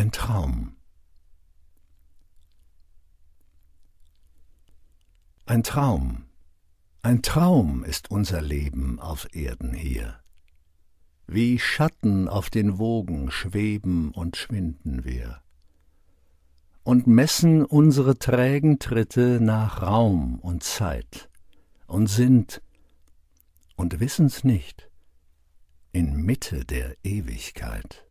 ein Traum. Ein Traum. Ein Traum ist unser Leben auf Erden hier. Wie Schatten auf den Wogen schweben und schwinden wir und messen unsere trägen Tritte nach Raum und Zeit und sind und wissen's nicht in Mitte der Ewigkeit.